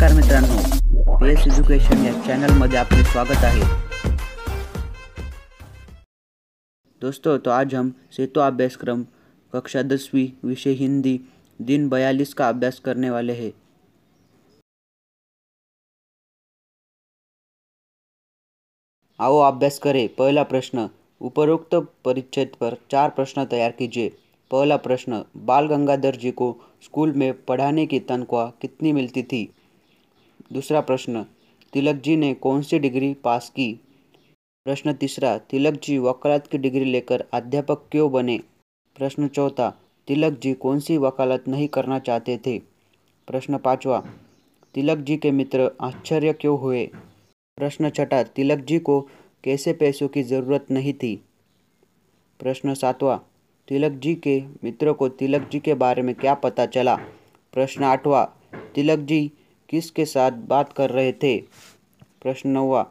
नमस्कार मित्रों P education या चैनल मध्य आपले स्वागत है दोस्तों तो आज हम सेतु अभ्यासक्रम कक्षा दसवीं विषय हिंदी दिन बयालीस का अभ्यास करने वाले हैं आओ अभ्यास करें पहला प्रश्न उपरोक्त परिच्छेद पर चार प्रश्न तैयार कीजिए पहला प्रश्न बाल गंगाधर जी को स्कूल में पढ़ाने की तनख्वाह कितनी मिलती थी दूसरा प्रश्न तिलक जी ने कौन सी डिग्री पास की प्रश्न तीसरा तिलक जी वकालत की डिग्री लेकर अध्यापक क्यों बने प्रश्न चौथा तिलक जी कौन सी वकालत नहीं करना चाहते थे प्रश्न पाँचवा तिलक जी के मित्र आश्चर्य क्यों हुए प्रश्न छठा तिलक जी को कैसे पैसों की ज़रूरत नहीं थी प्रश्न सातवां तिलक जी के मित्रों को तिलक जी के बारे में क्या पता चला प्रश्न आठवां तिलक जी किसके साथ बात कर रहे थे प्रश्न नौवा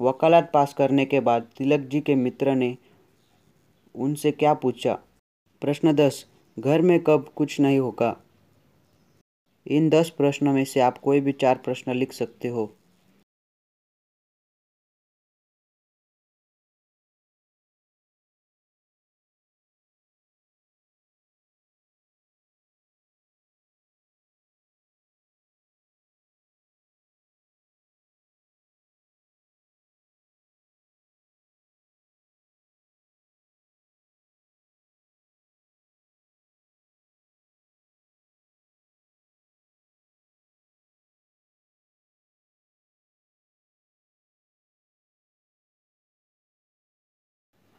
वकालत पास करने के बाद तिलक जी के मित्र ने उनसे क्या पूछा प्रश्न दस घर में कब कुछ नहीं होगा इन दस प्रश्नों में से आप कोई भी चार प्रश्न लिख सकते हो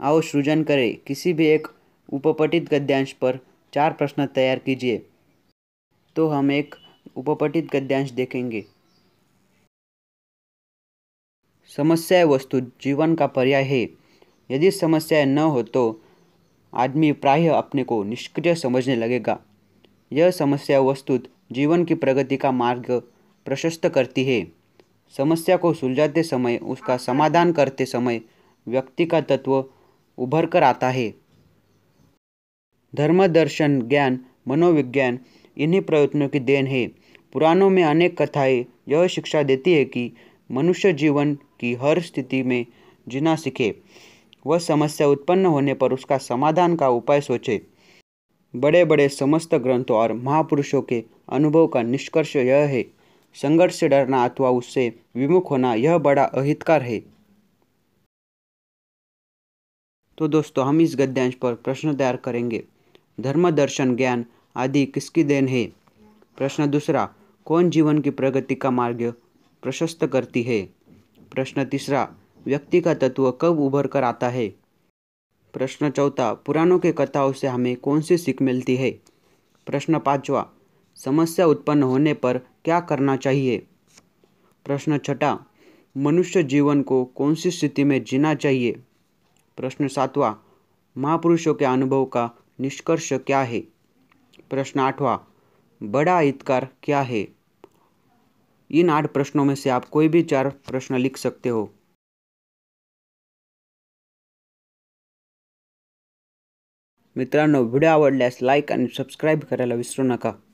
आओ सृजन करें किसी भी एक उपपटित गद्यांश पर चार प्रश्न तैयार कीजिए तो हम एक उपपटित गद्यांश देखेंगे समस्या वस्तु जीवन का पर्याय है यदि समस्याएं न हो तो आदमी प्राय अपने को निष्क्रिय समझने लगेगा यह समस्या वस्तु जीवन की प्रगति का मार्ग प्रशस्त करती है समस्या को सुलझाते समय उसका समाधान करते समय व्यक्ति का तत्व उभर कर आता है धर्म दर्शन ज्ञान मनोविज्ञान इन्हीं प्रयत्नों की देन है पुराणों में अनेक कथाएं यह शिक्षा देती है कि मनुष्य जीवन की हर स्थिति में जीना सीखे वह समस्या उत्पन्न होने पर उसका समाधान का उपाय सोचे बड़े बड़े समस्त ग्रंथों और महापुरुषों के अनुभव का निष्कर्ष यह है संघर्ष से डरना अथवा उससे विमुख होना यह बड़ा अहितकार है तो दोस्तों हम इस गद्यांश पर प्रश्न तैयार करेंगे धर्म दर्शन ज्ञान आदि किसकी देन है प्रश्न दूसरा कौन जीवन की प्रगति का मार्ग प्रशस्त करती है प्रश्न तीसरा व्यक्ति का तत्व कब उभर कर आता है प्रश्न चौथा पुराणों के कथाओं से हमें कौन सी सीख मिलती है प्रश्न पाँचवा समस्या उत्पन्न होने पर क्या करना चाहिए प्रश्न छठा मनुष्य जीवन को कौन सी स्थिति में जीना चाहिए प्रश्न सातवा महापुरुषों के अनुभव का निष्कर्ष क्या है प्रश्न आठवा बड़ा हितकार क्या है इन आठ प्रश्नों में से आप कोई भी चार प्रश्न लिख सकते हो मित्रों वीडियो आवैस लाइक एंड सब्सक्राइब करा विसरू नका